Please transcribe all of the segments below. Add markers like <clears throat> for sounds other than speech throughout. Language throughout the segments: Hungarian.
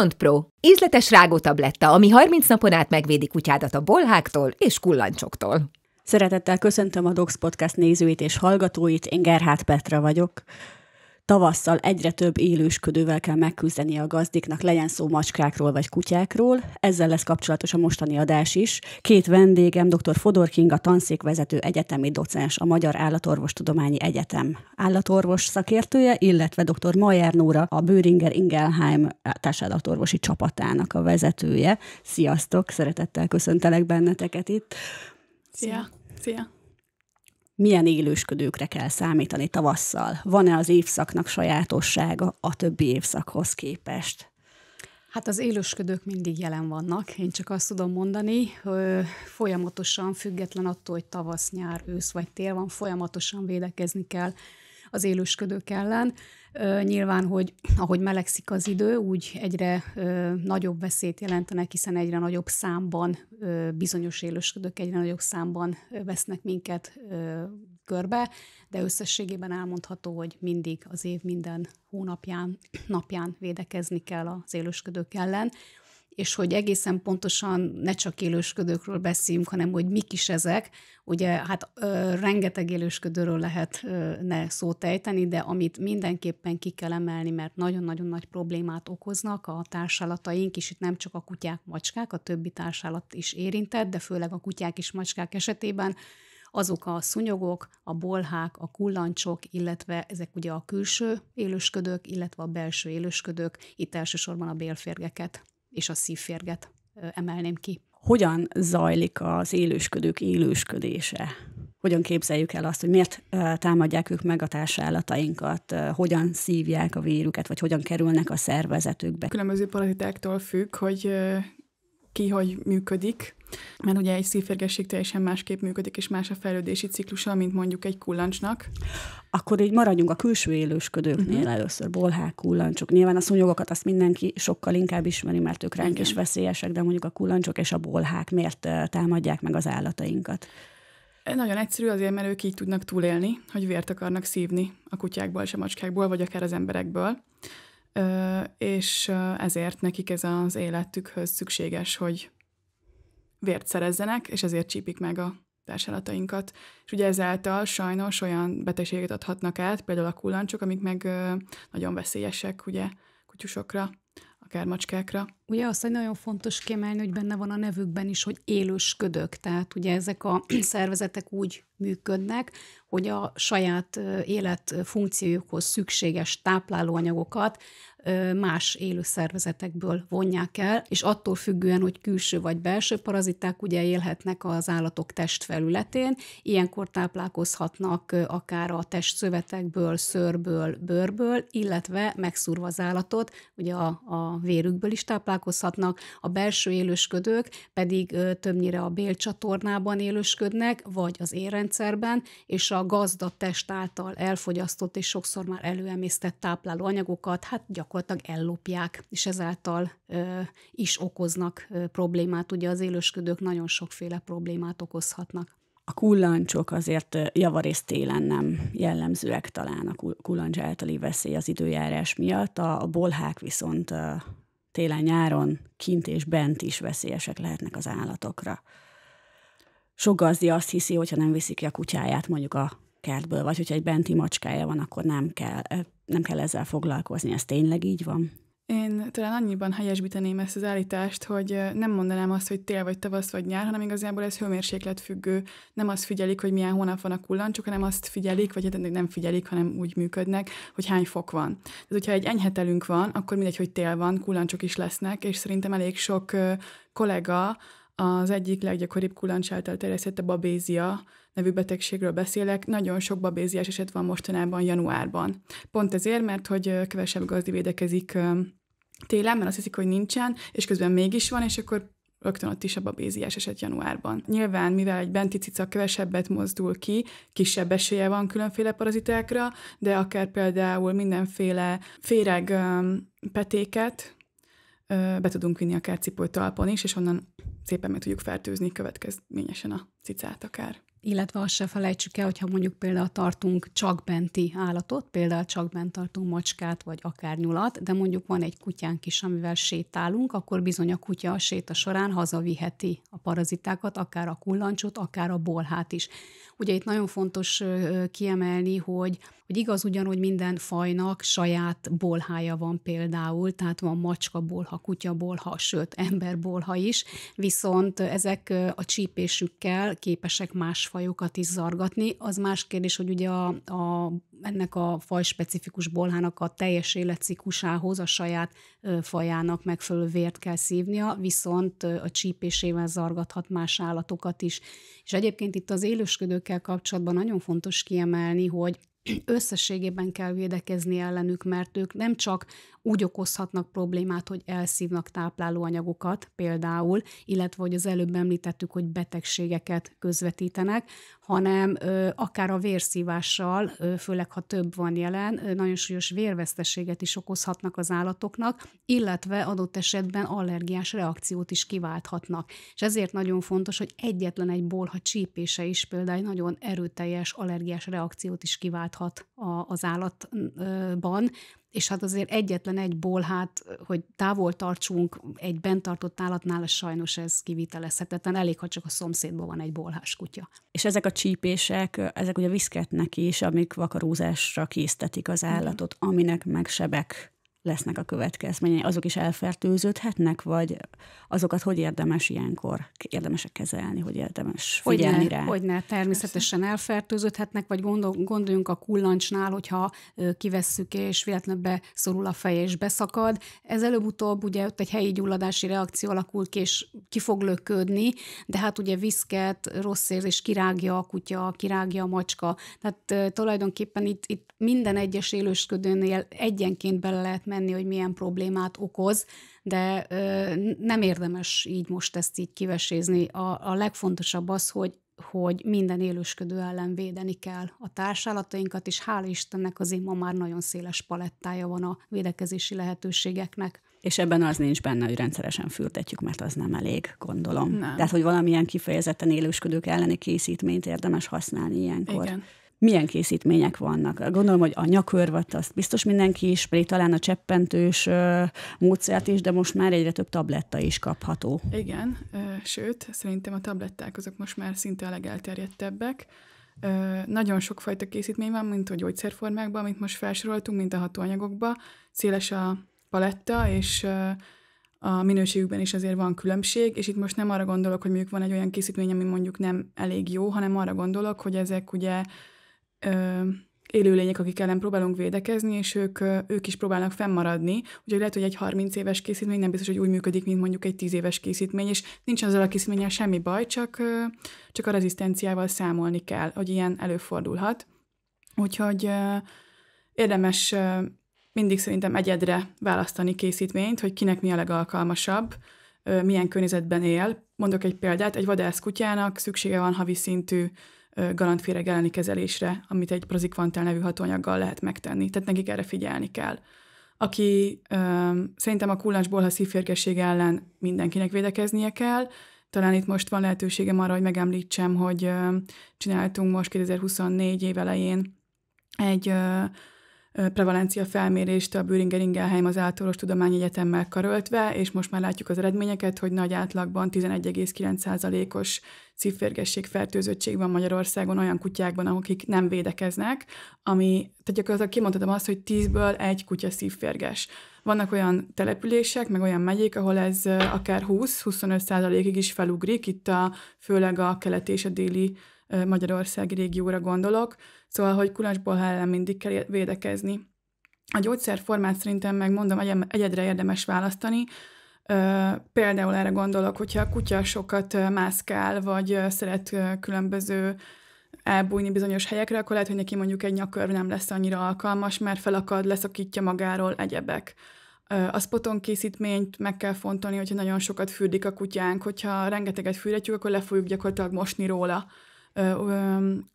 Front Pro. Ízletes rágótabletta, ami 30 napon át megvédi kutyádat a bolháktól és kullancsoktól. Szeretettel köszöntöm a Docs Podcast nézőit és hallgatóit, én Gerhát Petra vagyok tavasszal egyre több élősködővel kell megküzdeni a gazdiknak, legyen szó macskákról vagy kutyákról. Ezzel lesz kapcsolatos a mostani adás is. Két vendégem, dr. Fodor Kinga, tanszékvezető egyetemi docens, a Magyar Állatorvostudományi Egyetem állatorvos szakértője, illetve dr. Majer Nóra, a Böringer Ingelheim társadalatorvosi csapatának a vezetője. Sziasztok, szeretettel köszöntelek benneteket itt. Szia! Szia! milyen élősködőkre kell számítani tavasszal? Van-e az évszaknak sajátossága a többi évszakhoz képest? Hát az élősködők mindig jelen vannak. Én csak azt tudom mondani, hogy folyamatosan, független attól, hogy tavasz, nyár, ősz vagy tél van, folyamatosan védekezni kell az élősködők ellen. Nyilván, hogy ahogy melegszik az idő, úgy egyre nagyobb veszélyt jelentenek, hiszen egyre nagyobb számban bizonyos élősködők egyre nagyobb számban vesznek minket körbe, de összességében elmondható, hogy mindig az év minden hónapján, napján védekezni kell az élősködők ellen és hogy egészen pontosan ne csak élősködőkről beszéljünk, hanem hogy mik is ezek. Ugye hát ö, rengeteg élősködőről lehetne szót ejteni, de amit mindenképpen ki kell emelni, mert nagyon-nagyon nagy problémát okoznak a társállataink, és itt nem csak a kutyák, macskák, a többi társállat is érintett, de főleg a kutyák és macskák esetében, azok a szunyogok, a bolhák, a kullancsok, illetve ezek ugye a külső élősködők, illetve a belső élősködők, itt elsősorban a bélférgeket és a szívférget emelném ki. Hogyan zajlik az élősködők élősködése? Hogyan képzeljük el azt, hogy miért támadják ők meg a társállatainkat, hogyan szívják a vérüket, vagy hogyan kerülnek a szervezetükbe? Különböző parazitáktól függ, hogy ki, hogy működik, mert ugye egy szívférgesség teljesen másképp működik, és más a fejlődési ciklusa, mint mondjuk egy kullancsnak. Akkor így maradjunk a külső élősködőknél uh-huh. először, bolhák, kullancsok. Nyilván a szúnyogokat azt mindenki sokkal inkább ismeri, mert ők ránk Igen. is veszélyesek, de mondjuk a kullancsok és a bolhák miért eh, támadják meg az állatainkat? E, nagyon egyszerű azért, mert ők így tudnak túlélni, hogy vért akarnak szívni a kutyákból sem a macskákból, vagy akár az emberekből és ezért nekik ez az életükhöz szükséges, hogy vért szerezzenek, és ezért csípik meg a társadalatainkat. És ugye ezáltal sajnos olyan betegséget adhatnak át, például a kullancsok, amik meg nagyon veszélyesek ugye kutyusokra, akár macskákra. Ugye azt, hogy nagyon fontos kiemelni, hogy benne van a nevükben is, hogy élősködök. Tehát ugye ezek a <clears throat> szervezetek úgy működnek, hogy a saját életfunkciójukhoz szükséges táplálóanyagokat más élő szervezetekből vonják el, és attól függően, hogy külső vagy belső paraziták ugye élhetnek az állatok testfelületén, ilyenkor táplálkozhatnak akár a testszövetekből, szőrből, bőrből, illetve megszúrva az állatot, ugye a, a vérükből is táplálkozhatnak, találkozhatnak, a belső élősködők pedig többnyire a bélcsatornában élősködnek, vagy az érrendszerben, és a gazda test által elfogyasztott és sokszor már előemésztett tápláló anyagokat hát gyakorlatilag ellopják, és ezáltal ö, is okoznak ö, problémát. Ugye az élősködők nagyon sokféle problémát okozhatnak. A kullancsok azért javarészt télen nem jellemzőek talán a kullancs általi veszély az időjárás miatt, a bolhák viszont télen-nyáron kint és bent is veszélyesek lehetnek az állatokra. Sok gazdi azt hiszi, hogyha nem viszik ki a kutyáját mondjuk a kertből, vagy hogyha egy benti macskája van, akkor nem kell, eh, nem kell ezzel foglalkozni. Ez tényleg így van? Én talán annyiban helyesbíteném ezt az állítást, hogy nem mondanám azt, hogy tél vagy tavasz vagy nyár, hanem igazából ez hőmérséklet függő. Nem azt figyelik, hogy milyen hónap van a kullancsok, hanem azt figyelik, vagy hát nem figyelik, hanem úgy működnek, hogy hány fok van. Tehát, hogyha egy enyhetelünk van, akkor mindegy, hogy tél van, kullancsok is lesznek, és szerintem elég sok kollega az egyik leggyakoribb kullancs által terjesztett a babézia nevű betegségről beszélek. Nagyon sok babéziás eset van mostanában januárban. Pont ezért, mert hogy kevesebb gazdi védekezik télen, mert azt hiszik, hogy nincsen, és közben mégis van, és akkor rögtön ott is a babéziás eset januárban. Nyilván, mivel egy benti cica kevesebbet mozdul ki, kisebb esélye van különféle parazitákra, de akár például mindenféle féreg petéket be tudunk vinni akár cipolytalpon is, és onnan szépen meg tudjuk fertőzni következményesen a cicát akár illetve azt se felejtsük el, hogyha mondjuk például tartunk csak benti állatot, például csak bent tartunk macskát, vagy akár nyulat, de mondjuk van egy kutyánk is, amivel sétálunk, akkor bizony a kutya a séta során hazaviheti a parazitákat, akár a kullancsot, akár a bolhát is. Ugye itt nagyon fontos kiemelni, hogy, hogy igaz ugyanúgy minden fajnak saját bolhája van például, tehát van macska bolha, kutya bolha, sőt ember bolha is, viszont ezek a csípésükkel képesek más fajokat is zargatni. Az más kérdés, hogy ugye a, a, ennek a faj specifikus bolhának a teljes életciklusához a saját fajának megfelelő vért kell szívnia, viszont a csípésével zargathat más állatokat is. És egyébként itt az élősködőkkel kapcsolatban nagyon fontos kiemelni, hogy összességében kell védekezni ellenük, mert ők nem csak úgy okozhatnak problémát, hogy elszívnak táplálóanyagokat például, illetve, hogy az előbb említettük, hogy betegségeket közvetítenek, hanem ö, akár a vérszívással, ö, főleg ha több van jelen, ö, nagyon súlyos vérveszteséget is okozhatnak az állatoknak, illetve adott esetben allergiás reakciót is kiválthatnak. És ezért nagyon fontos, hogy egyetlen egy bolha csípése is például egy nagyon erőteljes allergiás reakciót is kivált kiválthat a, az állatban, és hát azért egyetlen egy hát, hogy távol tartsunk egy bentartott állatnál, sajnos ez kivitelezhetetlen, elég, ha csak a szomszédban van egy bolhás kutya. És ezek a csípések, ezek ugye viszketnek is, amik vakarózásra késztetik az állatot, aminek meg sebek lesznek a következményei? Azok is elfertőződhetnek, vagy azokat hogy érdemes ilyenkor, érdemesek kezelni, hogy érdemes figyelni ne, rá? Hogyne, természetesen Persze. elfertőződhetnek, vagy gondol, gondoljunk a kullancsnál, hogyha kivesszük és véletlenül beszorul a feje és beszakad. Ez előbb-utóbb ugye ott egy helyi gyulladási reakció alakul ki, és ki fog löködni, de hát ugye viszket, rossz érzés, kirágja a kutya, kirágja a macska. Tehát tulajdonképpen itt, itt minden egyes élősködőnél egyenként bele lehet menni, hogy milyen problémát okoz, de nem érdemes így most ezt így kivesézni. A, a legfontosabb az, hogy hogy minden élősködő ellen védeni kell a társállatainkat, és hál' Istennek azért ma már nagyon széles palettája van a védekezési lehetőségeknek. És ebben az nincs benne, hogy rendszeresen fürdetjük, mert az nem elég, gondolom. Nem. Tehát, hogy valamilyen kifejezetten élősködők elleni készítményt érdemes használni ilyenkor. Igen milyen készítmények vannak. Gondolom, hogy a nyakörvet azt biztos mindenki is pedig talán a cseppentős módszert is, de most már egyre több tabletta is kapható. Igen, sőt, szerintem a tabletták azok most már szinte a legelterjedtebbek. Nagyon sokfajta készítmény van, mint a gyógyszerformákban, amit most felsoroltunk, mint a hatóanyagokba. Széles a paletta, és a minőségükben is azért van különbség, és itt most nem arra gondolok, hogy mondjuk van egy olyan készítmény, ami mondjuk nem elég jó, hanem arra gondolok, hogy ezek ugye ö, élőlények, akik ellen próbálunk védekezni, és ők, ö, ők is próbálnak fennmaradni. Úgyhogy lehet, hogy egy 30 éves készítmény nem biztos, hogy úgy működik, mint mondjuk egy 10 éves készítmény, és nincs azzal a készítménnyel semmi baj, csak, ö, csak a rezisztenciával számolni kell, hogy ilyen előfordulhat. Úgyhogy ö, érdemes ö, mindig szerintem egyedre választani készítményt, hogy kinek mi a legalkalmasabb, milyen környezetben él. Mondok egy példát, egy vadászkutyának szüksége van havi szintű galantféreg elleni kezelésre, amit egy prozikvantel nevű hatóanyaggal lehet megtenni. Tehát nekik erre figyelni kell. Aki öm, szerintem a kullancsból, ha szívférgesség ellen mindenkinek védekeznie kell, talán itt most van lehetőségem arra, hogy megemlítsem, hogy öm, csináltunk most 2024 év elején egy öm, prevalencia felmérést a Böhringer Ingelheim az általános egyetemmel karöltve, és most már látjuk az eredményeket, hogy nagy átlagban 11,9%-os szívférgesség fertőzöttség van Magyarországon olyan kutyákban, akik nem védekeznek, ami, tehát gyakorlatilag kimondhatom azt, hogy 10-ből egy kutya szívférges. Vannak olyan települések, meg olyan megyék, ahol ez akár 20-25 ig is felugrik, itt a, főleg a kelet és a déli Magyarország régióra gondolok, Szóval, hogy kulacsból ellen mindig kell védekezni. A gyógyszerformát szerintem mondom, egyedre érdemes választani, Például erre gondolok, hogyha a kutya sokat mászkál, vagy szeret különböző elbújni bizonyos helyekre, akkor lehet, hogy neki mondjuk egy nyakör nem lesz annyira alkalmas, mert felakad, leszakítja magáról egyebek. A spoton készítményt meg kell fontolni, hogyha nagyon sokat fürdik a kutyánk, hogyha rengeteget fürdetjük, akkor le fogjuk gyakorlatilag mosni róla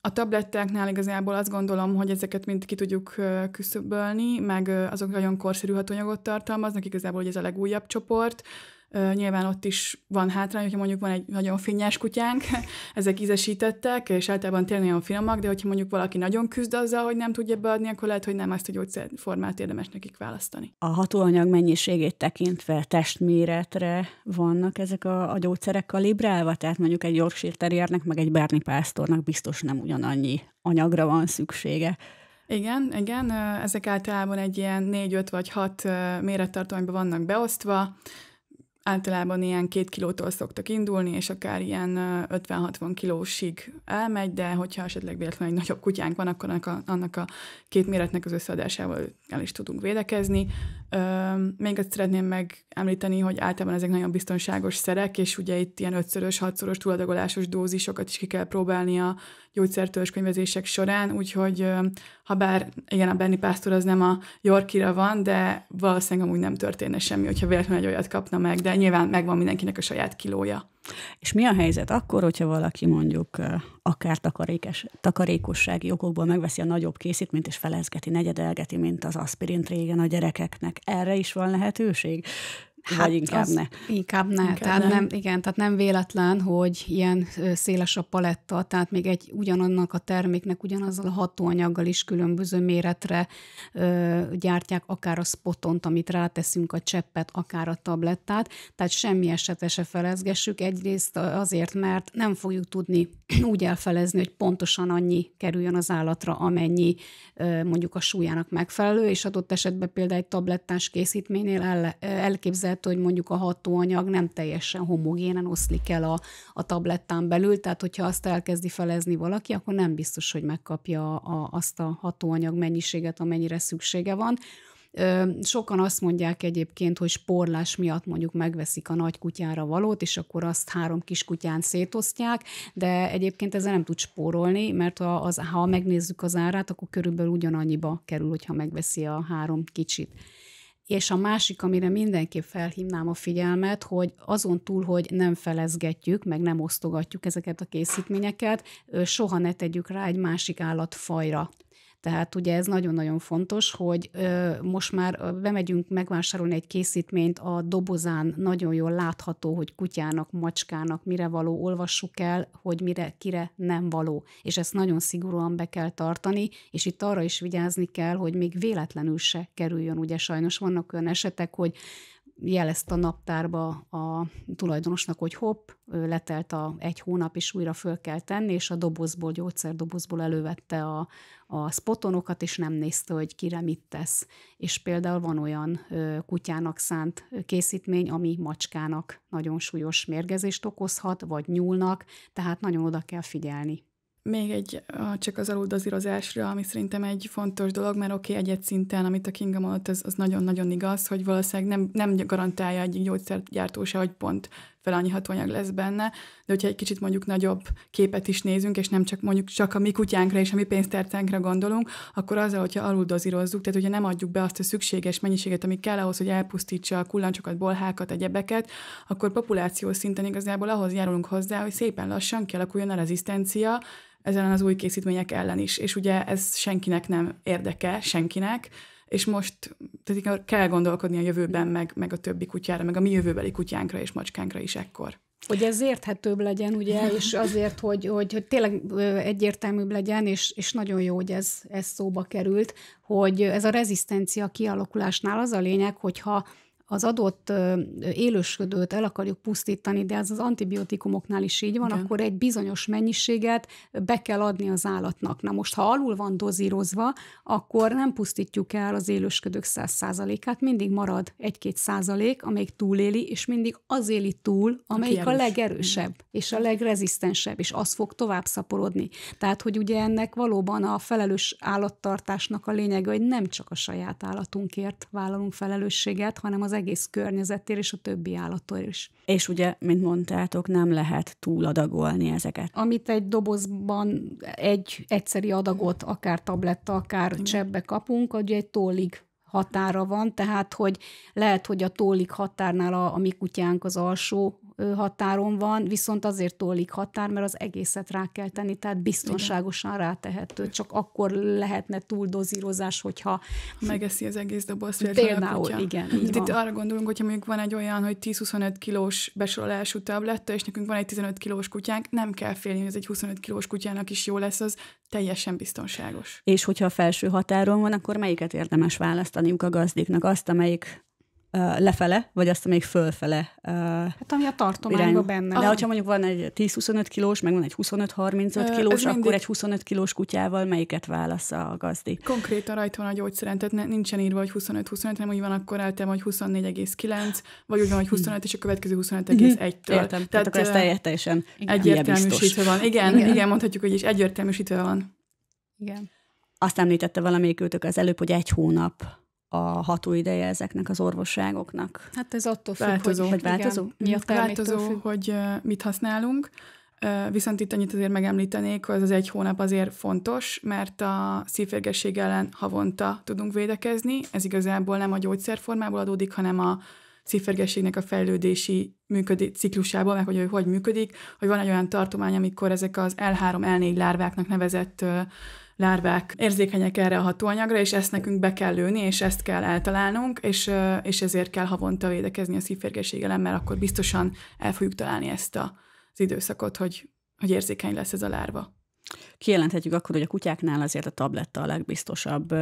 a tabletteknél igazából azt gondolom, hogy ezeket mind ki tudjuk küszöbölni, meg azok nagyon korszerű hatóanyagot tartalmaznak, igazából hogy ez a legújabb csoport, nyilván ott is van hátrány, hogyha mondjuk van egy nagyon finnyás kutyánk, <laughs> ezek ízesítettek, és általában tényleg nagyon finomak, de hogyha mondjuk valaki nagyon küzd azzal, hogy nem tudja beadni, akkor lehet, hogy nem ezt a gyógyszerformát érdemes nekik választani. A hatóanyag mennyiségét tekintve testméretre vannak ezek a, a gyógyszerek kalibrálva? Tehát mondjuk egy Yorkshire terriernek, meg egy Bernie Pásztornak biztos nem ugyanannyi anyagra van szüksége. Igen, igen, ezek általában egy ilyen 4-5 vagy 6 mérettartományban vannak beosztva, általában ilyen két kilótól szoktak indulni, és akár ilyen 50-60 kilósig elmegy, de hogyha esetleg véletlenül egy nagyobb kutyánk van, akkor annak a, annak a két méretnek az összeadásával el is tudunk védekezni. Még azt szeretném megemlíteni, hogy általában ezek nagyon biztonságos szerek, és ugye itt ilyen ötszörös, hatszoros túladagolásos dózisokat is ki kell próbálni a könyvezések során, úgyhogy ha bár igen, a Benny Pásztor az nem a Yorkira van, de valószínűleg amúgy nem történne semmi, hogyha véletlenül egy olyat kapna meg, de nyilván megvan mindenkinek a saját kilója. És mi a helyzet akkor, hogyha valaki mondjuk akár takarékes, takarékossági okokból megveszi a nagyobb készítményt, és felezgeti, negyedelgeti, mint az aspirint régen a gyerekeknek. Erre is van lehetőség? Hát vagy inkább ne. Inkább ne. Inkább tehát nem. nem. Igen, tehát nem véletlen, hogy ilyen széles a paletta, tehát még egy ugyanannak a terméknek, ugyanazzal a hatóanyaggal is különböző méretre ö, gyártják, akár a spotont, amit ráteszünk a cseppet, akár a tablettát, tehát semmi esetre se felezgessük. Egyrészt azért, mert nem fogjuk tudni <clears throat> úgy elfelezni, hogy pontosan annyi kerüljön az állatra, amennyi ö, mondjuk a súlyának megfelelő, és adott esetben például egy tablettás készítménynél el, elképzelhető lehet, hogy mondjuk a hatóanyag nem teljesen homogénen oszlik el a, a tablettán belül, tehát hogyha azt elkezdi felezni valaki, akkor nem biztos, hogy megkapja a, azt a hatóanyag mennyiséget, amennyire szüksége van. Sokan azt mondják egyébként, hogy sporlás miatt mondjuk megveszik a nagy kutyára valót, és akkor azt három kis kutyán szétosztják, de egyébként ezzel nem tud spórolni, mert ha, az, ha megnézzük az árát, akkor körülbelül ugyanannyiba kerül, hogyha megveszi a három kicsit. És a másik, amire mindenképp felhívnám a figyelmet, hogy azon túl, hogy nem felezgetjük, meg nem osztogatjuk ezeket a készítményeket, soha ne tegyük rá egy másik állatfajra tehát ugye ez nagyon-nagyon fontos, hogy most már bemegyünk megvásárolni egy készítményt, a dobozán nagyon jól látható, hogy kutyának, macskának mire való, olvassuk el, hogy mire, kire nem való. És ezt nagyon szigorúan be kell tartani, és itt arra is vigyázni kell, hogy még véletlenül se kerüljön. Ugye sajnos vannak olyan esetek, hogy jelezte a naptárba a tulajdonosnak, hogy hopp, letelt a egy hónap, és újra föl kell tenni, és a dobozból, gyógyszerdobozból elővette a, a spotonokat, és nem nézte, hogy kire mit tesz. És például van olyan kutyának szánt készítmény, ami macskának nagyon súlyos mérgezést okozhat, vagy nyúlnak, tehát nagyon oda kell figyelni. Még egy csak az aludazírozásra, ami szerintem egy fontos dolog, mert oké, okay, egyet szinten, amit a Kinga mondott, az, az nagyon-nagyon igaz, hogy valószínűleg nem, nem garantálja egy gyógyszergyártó se, hogy pont annyi hatóanyag lesz benne, de hogyha egy kicsit mondjuk nagyobb képet is nézünk, és nem csak mondjuk csak a mi kutyánkra és a mi pénztárcánkra gondolunk, akkor azzal, hogyha aluldozírozzuk, tehát hogyha nem adjuk be azt a szükséges mennyiséget, ami kell ahhoz, hogy elpusztítsa a kullancsokat, bolhákat, egyebeket, akkor populáció szinten igazából ahhoz járulunk hozzá, hogy szépen lassan kialakuljon a rezisztencia, ezen az új készítmények ellen is. És ugye ez senkinek nem érdeke, senkinek, és most tehát igen, kell gondolkodni a jövőben, meg, meg a többi kutyára, meg a mi jövőbeli kutyánkra és macskánkra is ekkor. Hogy ez érthetőbb legyen, ugye, és azért, hogy, hogy, hogy tényleg egyértelműbb legyen, és, és nagyon jó, hogy ez, ez szóba került, hogy ez a rezisztencia kialakulásnál az a lényeg, hogyha az adott élősködőt el akarjuk pusztítani, de ez az antibiotikumoknál is így van, de. akkor egy bizonyos mennyiséget be kell adni az állatnak. Na most, ha alul van dozírozva, akkor nem pusztítjuk el az élősködők 100%-át, mindig marad 1-2 százalék, amelyik túléli, és mindig az éli túl, amelyik Aki a legerősebb, és a legrezisztensebb, és az fog tovább szaporodni. Tehát, hogy ugye ennek valóban a felelős állattartásnak a lényege, hogy nem csak a saját állatunkért vállalunk felelősséget, hanem az egész környezetér és a többi állattól is. És ugye, mint mondtátok, nem lehet túladagolni ezeket. Amit egy dobozban egy egyszeri adagot, akár tabletta, akár csebbe kapunk, ugye egy tollig határa van, tehát hogy lehet, hogy a tólik határnál a, a mi kutyánk az alsó határon van, viszont azért tolik határ, mert az egészet rá kell tenni, tehát biztonságosan rátehető. Csak akkor lehetne túldozírozás, hogyha... Megeszi az egész doboz. Például, igen. Itt, Itt arra gondolunk, hogyha mondjuk van egy olyan, hogy 10-25 kilós besorolású tabletta, és nekünk van egy 15 kilós kutyánk, nem kell félni, hogy ez egy 25 kilós kutyának is jó lesz, az teljesen biztonságos. És hogyha a felső határon van, akkor melyiket érdemes választaniuk a gazdiknak? Azt, amelyik lefele, vagy azt, még fölfele. Hát ami a tartományban irány. benne. De hogyha mondjuk van egy 10-25 kilós, meg van egy 25-35 kilós, akkor mindig... egy 25 kilós kutyával melyiket válasz a gazdi? Konkrétan rajta van a gyógyszeren, tehát nincsen írva, hogy 25-25, hanem úgy van akkor eltem, hogy 24,9, vagy úgy van, hogy 25, és a következő 25,1-től. Mhm. Értem, tehát, tehát akkor ez teljesen egyértelműsítve van. Igen, igen, igen, mondhatjuk, hogy is egyértelműsítve van. Igen. Azt említette valamelyik őtök az előbb, hogy egy hónap a hatóideje ezeknek az orvosságoknak? Hát ez attól függ, változó. Hogy, hogy változó. Igen. Mi a mm. változó, függ? hogy mit használunk. Viszont itt annyit azért megemlítenék, hogy az egy hónap azért fontos, mert a szívférgesség ellen havonta tudunk védekezni. Ez igazából nem a gyógyszerformából adódik, hanem a szívférgességnek a fejlődési működik, ciklusából, meg hogy hogy működik, hogy van egy olyan tartomány, amikor ezek az L3-L4 lárváknak nevezett lárvák érzékenyek erre a hatóanyagra, és ezt nekünk be kell lőni, és ezt kell eltalálnunk, és, és ezért kell havonta védekezni a szívférgeség ellen, mert akkor biztosan el fogjuk találni ezt a, az időszakot, hogy, hogy érzékeny lesz ez a lárva. Kijelenthetjük akkor, hogy a kutyáknál azért a tabletta a legbiztosabb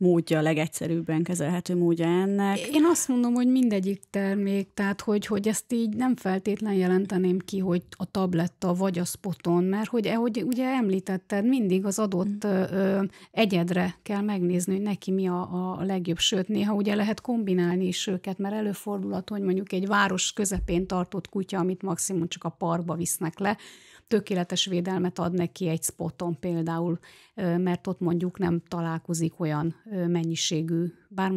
módja, a legegyszerűbben kezelhető módja ennek. Én azt mondom, hogy mindegyik termék, tehát hogy, hogy ezt így nem feltétlen jelenteném ki, hogy a tabletta vagy a spoton, mert hogy ahogy ugye említetted, mindig az adott mm. ö, egyedre kell megnézni, hogy neki mi a, a legjobb, sőt néha ugye lehet kombinálni is őket, mert előfordulhat, hogy mondjuk egy város közepén tartott kutya, amit maximum csak a parkba visznek le, tökéletes védelmet ad neki egy spoton például, mert ott mondjuk nem találkozik olyan mennyiségű bár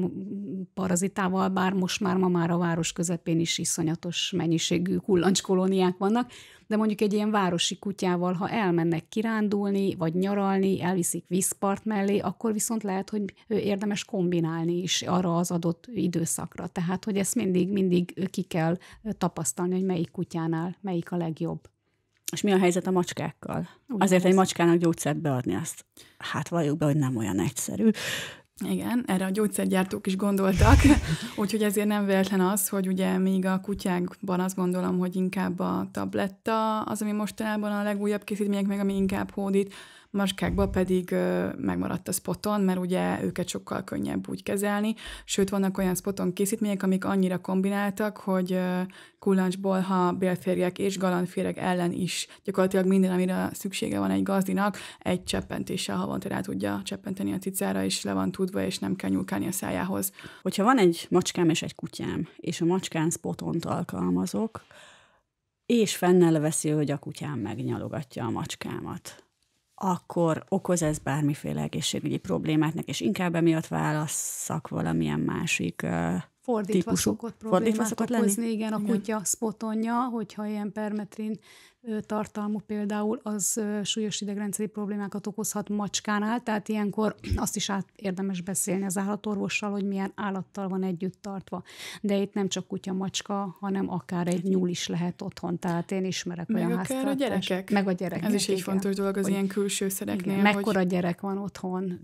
parazitával, bár most már ma már a város közepén is iszonyatos mennyiségű kullancskolóniák vannak, de mondjuk egy ilyen városi kutyával, ha elmennek kirándulni, vagy nyaralni, elviszik vízpart mellé, akkor viszont lehet, hogy érdemes kombinálni is arra az adott időszakra. Tehát, hogy ezt mindig, mindig ki kell tapasztalni, hogy melyik kutyánál melyik a legjobb. És mi a helyzet a macskákkal? Ugyan Azért az. egy macskának gyógyszert beadni, azt hát valljuk be, hogy nem olyan egyszerű. Igen, erre a gyógyszergyártók is gondoltak, <laughs> úgyhogy ezért nem véletlen az, hogy ugye még a kutyákban azt gondolom, hogy inkább a tabletta az, ami mostanában a legújabb készítmények, meg ami inkább hódít, macskákba pedig megmaradt a spoton, mert ugye őket sokkal könnyebb úgy kezelni, sőt vannak olyan spoton készítmények, amik annyira kombináltak, hogy kullancsból, ha bélférgek és galantféreg ellen is gyakorlatilag minden, amire szüksége van egy gazdinak, egy cseppentéssel havonta rá tudja cseppenteni a cicára, és le van tudva, és nem kell nyúlkálni a szájához. Hogyha van egy macskám és egy kutyám, és a macskán spotont alkalmazok, és fennel veszi, hogy a kutyám megnyalogatja a macskámat akkor okoz ez bármiféle egészségügyi problémát és inkább emiatt válasszak valamilyen másik uh, Fordítva típusú. szokott fordítva szokott okozni, lenni? igen, a kutya spotonja, hogyha ilyen permetrin tartalmú például, az súlyos idegrendszeri problémákat okozhat macskánál, tehát ilyenkor azt is át érdemes beszélni az állatorvossal, hogy milyen állattal van együtt tartva. De itt nem csak kutya, macska, hanem akár egy nyúl is lehet otthon, tehát én ismerek Meg olyan akár háztartást. a gyerekek. Meg a gyerekek. Ez is egy igen. fontos dolog az hogy, ilyen külső szereknél. Igen, mekkora hogy gyerek van otthon.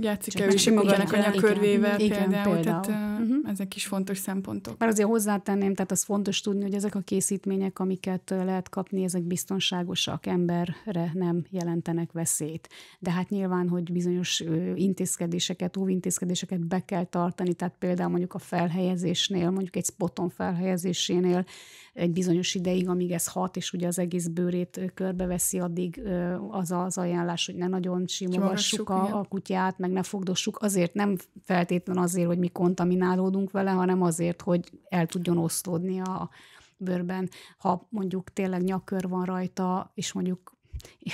Játszik el magának a nyakörvével igen, például. például. Tehát, mhm. uh-huh. Ezek is fontos szempontok. Mert azért hozzátenném, tehát az fontos tudni, hogy ezek a készítmények, amiket lehet lehet kapni, ezek biztonságosak, emberre nem jelentenek veszélyt. De hát nyilván, hogy bizonyos intézkedéseket, óvintézkedéseket be kell tartani, tehát például mondjuk a felhelyezésnél, mondjuk egy spoton felhelyezésénél egy bizonyos ideig, amíg ez hat, és ugye az egész bőrét körbeveszi, addig az az ajánlás, hogy ne nagyon simogassuk a, a kutyát, meg ne fogdossuk. Azért nem feltétlen azért, hogy mi kontaminálódunk vele, hanem azért, hogy el tudjon osztódni a, bőrben, ha mondjuk tényleg nyakör van rajta, és mondjuk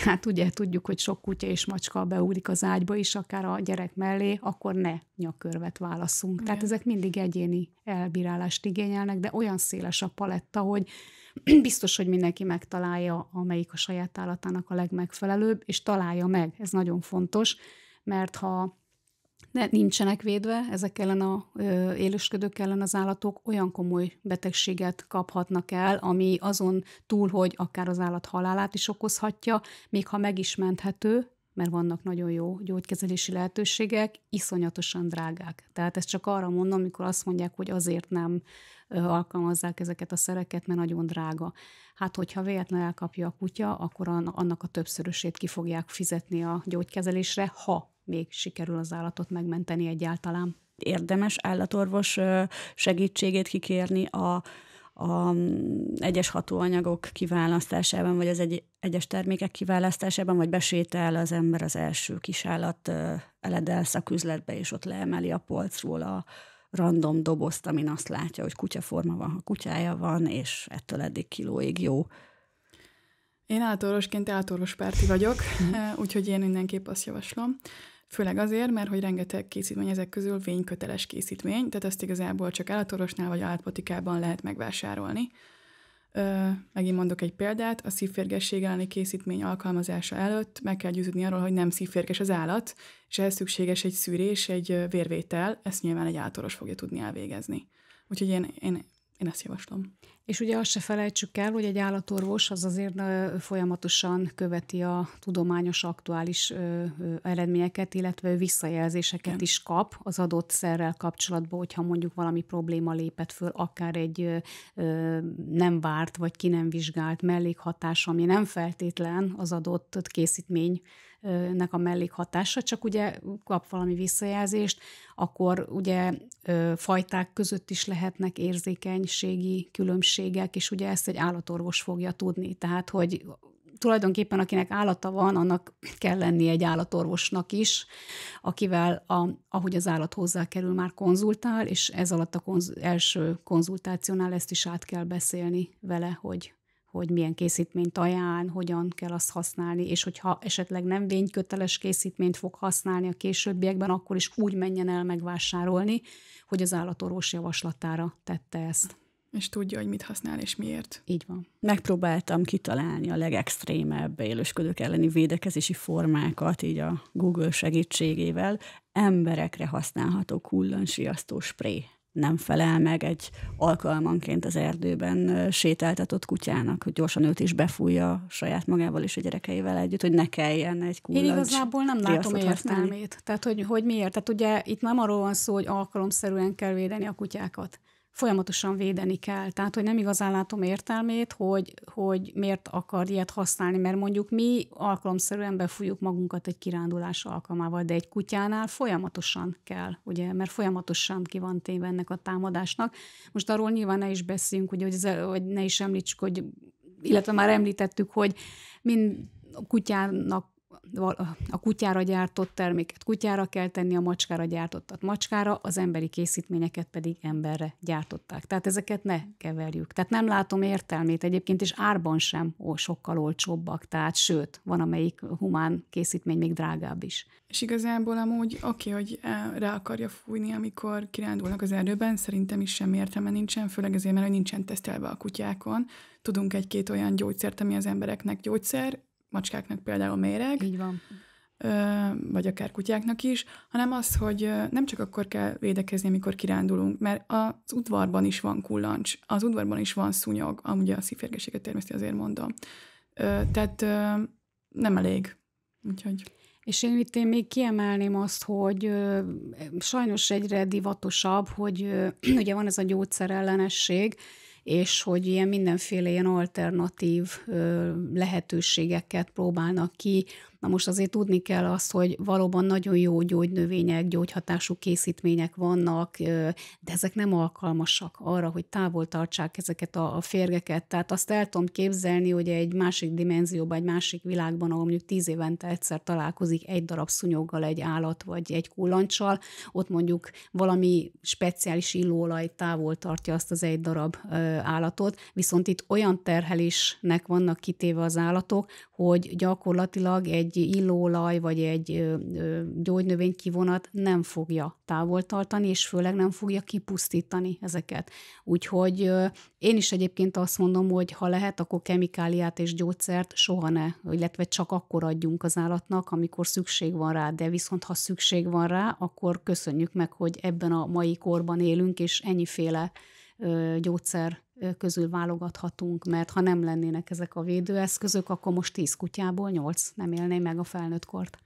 hát ugye tudjuk, hogy sok kutya és macska beúlik az ágyba is, akár a gyerek mellé, akkor ne nyakörvet válaszunk. Igen. Tehát ezek mindig egyéni elbírálást igényelnek, de olyan széles a paletta, hogy <clears throat> biztos, hogy mindenki megtalálja, amelyik a saját állatának a legmegfelelőbb, és találja meg. Ez nagyon fontos, mert ha de nincsenek védve, ezek ellen a ö, élősködők ellen az állatok olyan komoly betegséget kaphatnak el, ami azon túl, hogy akár az állat halálát is okozhatja, még ha meg is menthető, mert vannak nagyon jó gyógykezelési lehetőségek, iszonyatosan drágák. Tehát ezt csak arra mondom, amikor azt mondják, hogy azért nem alkalmazzák ezeket a szereket, mert nagyon drága. Hát, hogyha véletlenül elkapja a kutya, akkor annak a többszörösét ki fogják fizetni a gyógykezelésre, ha még sikerül az állatot megmenteni egyáltalán. Érdemes állatorvos segítségét kikérni a a egyes hatóanyagok kiválasztásában, vagy az egy, egyes termékek kiválasztásában, vagy besétel az ember az első kisállat eledelsz a küzletbe, és ott leemeli a polcról a random dobozt, amin azt látja, hogy kutyaforma van, ha kutyája van, és ettől eddig kilóig jó. Én átorvosként átorvospárti vagyok, mhm. úgyhogy én mindenképp azt javaslom. Főleg azért, mert hogy rengeteg készítmény ezek közül vényköteles készítmény, tehát ezt igazából csak állatorvosnál vagy állatpotikában lehet megvásárolni. Ö, megint mondok egy példát, a szívférgesség elleni készítmény alkalmazása előtt meg kell győződni arról, hogy nem szívférges az állat, és ehhez szükséges egy szűrés, egy vérvétel, ezt nyilván egy állatoros fogja tudni elvégezni. Úgyhogy én, én én ezt javaslom. És ugye azt se felejtsük el, hogy egy állatorvos az azért folyamatosan követi a tudományos aktuális eredményeket, illetve visszajelzéseket Igen. is kap az adott szerrel kapcsolatban, hogyha mondjuk valami probléma lépett föl, akár egy nem várt vagy ki nem vizsgált mellékhatás, ami nem feltétlen az adott készítmény nek a mellékhatása, csak ugye kap valami visszajelzést, akkor ugye fajták között is lehetnek érzékenységi különbségek, és ugye ezt egy állatorvos fogja tudni. Tehát, hogy tulajdonképpen akinek állata van, annak kell lenni egy állatorvosnak is, akivel a, ahogy az állat hozzá kerül már konzultál, és ez alatt a konz, első konzultációnál ezt is át kell beszélni vele, hogy hogy milyen készítményt ajánl, hogyan kell azt használni, és hogyha esetleg nem vényköteles készítményt fog használni a későbbiekben, akkor is úgy menjen el megvásárolni, hogy az állatorvos javaslatára tette ezt. És tudja, hogy mit használ és miért. Így van. Megpróbáltam kitalálni a legextrémebb élősködők elleni védekezési formákat, így a Google segítségével, emberekre használható hullansiasztó spray nem felel meg egy alkalmanként az erdőben sétáltatott kutyának, hogy gyorsan őt is befújja saját magával és a gyerekeivel együtt, hogy ne kelljen egy kullacs. Én igazából nem látom értelmét. Tehát, hogy, hogy miért? Tehát ugye itt nem arról van szó, hogy alkalomszerűen kell védeni a kutyákat folyamatosan védeni kell. Tehát, hogy nem igazán látom értelmét, hogy, hogy miért akar ilyet használni, mert mondjuk mi alkalomszerűen befújjuk magunkat egy kirándulás alkalmával, de egy kutyánál folyamatosan kell, ugye, mert folyamatosan ki van téve ennek a támadásnak. Most arról nyilván ne is beszéljünk, ugye, hogy, ez, hogy ne is említsük, hogy illetve már említettük, hogy mind a kutyának a kutyára gyártott terméket kutyára kell tenni, a macskára gyártottat macskára, az emberi készítményeket pedig emberre gyártották. Tehát ezeket ne keverjük. Tehát nem látom értelmét egyébként, és árban sem ó, sokkal olcsóbbak, tehát sőt, van amelyik humán készítmény még drágább is. És igazából amúgy oké, okay, hogy e, rá akarja fújni, amikor kirándulnak az erdőben, szerintem is sem értelme nincsen, főleg azért, mert nincsen tesztelve a kutyákon. Tudunk egy-két olyan gyógyszert, ami az embereknek gyógyszer, macskáknak például méreg. Így van vagy akár kutyáknak is, hanem az, hogy nem csak akkor kell védekezni, amikor kirándulunk, mert az udvarban is van kullancs, az udvarban is van szúnyog, amúgy a szívférgeséget természetesen azért mondom. Tehát nem elég. Úgyhogy... És én itt én még kiemelném azt, hogy ö, sajnos egyre divatosabb, hogy ö, <clears throat> ugye van ez a gyógyszerellenesség, ellenesség, és hogy ilyen mindenféle ilyen alternatív lehetőségeket próbálnak ki, Na most azért tudni kell azt, hogy valóban nagyon jó gyógynövények, gyógyhatású készítmények vannak, de ezek nem alkalmasak arra, hogy távol tartsák ezeket a, férgeket. Tehát azt el tudom képzelni, hogy egy másik dimenzióban, egy másik világban, ahol mondjuk tíz évente egyszer találkozik egy darab szunyoggal egy állat, vagy egy kullancsal, ott mondjuk valami speciális illóolaj távol tartja azt az egy darab állatot, viszont itt olyan terhelésnek vannak kitéve az állatok, hogy gyakorlatilag egy egy illóolaj, vagy egy gyógynövény kivonat nem fogja távol tartani, és főleg nem fogja kipusztítani ezeket. Úgyhogy én is egyébként azt mondom, hogy ha lehet, akkor kemikáliát és gyógyszert soha ne, illetve csak akkor adjunk az állatnak, amikor szükség van rá, de viszont ha szükség van rá, akkor köszönjük meg, hogy ebben a mai korban élünk, és ennyiféle gyógyszer közül válogathatunk, mert ha nem lennének ezek a védőeszközök, akkor most 10 kutyából 8 nem élné meg a felnőtt kort.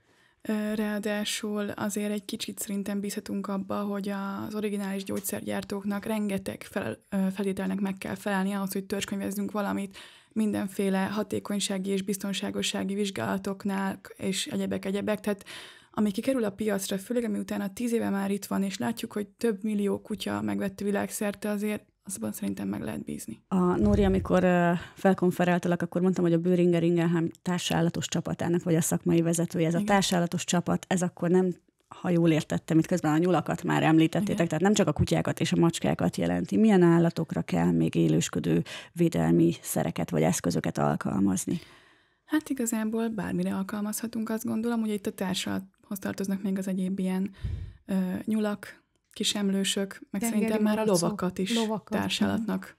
Ráadásul azért egy kicsit szerintem bízhatunk abba, hogy az originális gyógyszergyártóknak rengeteg fel, felételnek meg kell felelni ahhoz, hogy törzskönyvezzünk valamit, mindenféle hatékonysági és biztonságossági vizsgálatoknál és egyebek-egyebek, tehát ami kikerül a piacra, főleg ami utána tíz éve már itt van, és látjuk, hogy több millió kutya megvette világszerte, azért azban szerintem meg lehet bízni. A Nóri, amikor felkonferáltalak, akkor mondtam, hogy a Böringer Ingelheim társállatos csapatának vagy a szakmai vezetője. Ez Igen. a társállatos csapat, ez akkor nem ha jól értettem, itt közben a nyulakat már említettétek, Igen. tehát nem csak a kutyákat és a macskákat jelenti. Milyen állatokra kell még élősködő védelmi szereket vagy eszközöket alkalmazni? Hát igazából bármire alkalmazhatunk, azt gondolom, hogy itt a társa Hoz tartoznak még az egyéb ilyen ö, nyulak, kisemlősök, meg Tengeri szerintem már a lovakat is lovakat, társálatnak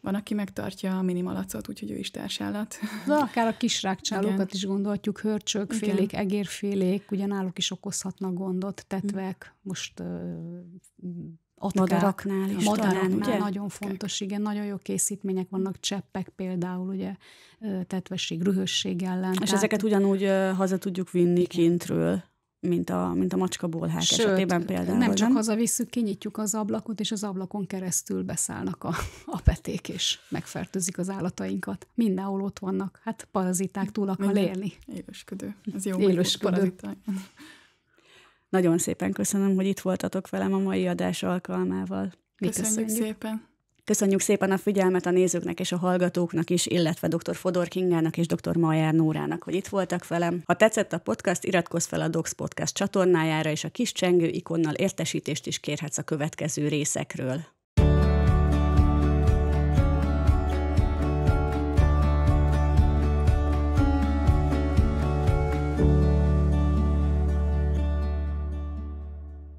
Van, aki megtartja a minimalacot, úgyhogy ő is társállat. De akár a kisrákcsálókat Igen. is gondolhatjuk, hörcsökfélék, Igen. egérfélék, ugye náluk is okozhatnak gondot, tetvek, most ö, ott madaraknál is. Madaraknál ugye? nagyon fontos, igen, nagyon jó készítmények vannak, cseppek például, ugye, tetvesség, rühösség ellen. És tehát... ezeket ugyanúgy haza tudjuk vinni igen. kintről mint a, mint a macska bolhák Sőt, esetében például. nem csak nem? hazavisszük, kinyitjuk az ablakot, és az ablakon keresztül beszállnak a, a peték, és megfertőzik az állatainkat. Mindenhol ott vannak, hát paraziták túl akar Minden. élni. Élősködő. Ez jó, Élős paraziták. Nagyon szépen köszönöm, hogy itt voltatok velem a mai adás alkalmával. köszönjük, köszönjük szépen. Köszönjük szépen a figyelmet a nézőknek és a hallgatóknak is, illetve dr. Fodor Kingának és dr. Majár Nórának, hogy itt voltak velem. Ha tetszett a podcast, iratkozz fel a Docs Podcast csatornájára, és a kis csengő ikonnal értesítést is kérhetsz a következő részekről.